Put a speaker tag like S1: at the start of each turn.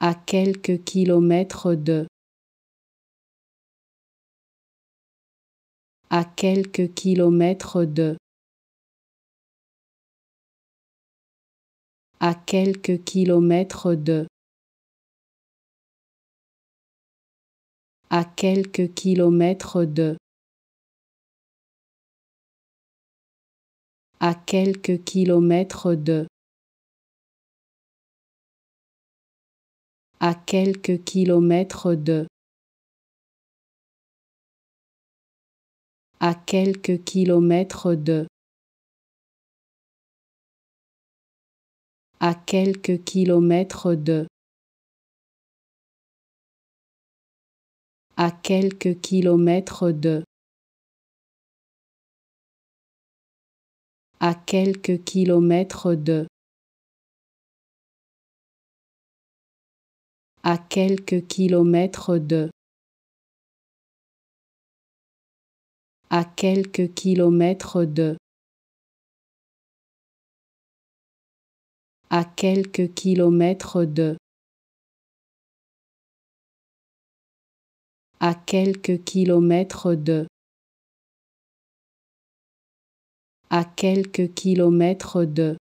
S1: à quelques kilomètres de à quelques kilomètres de à quelques kilomètres de à quelques kilomètres de à quelques kilomètres de à quelques kilomètres de à quelques kilomètres de à quelques kilomètres de à quelques kilomètres de à quelques kilomètres de à quelques kilomètres de à quelques kilomètres de à quelques kilomètres de à quelques kilomètres de à quelques kilomètres de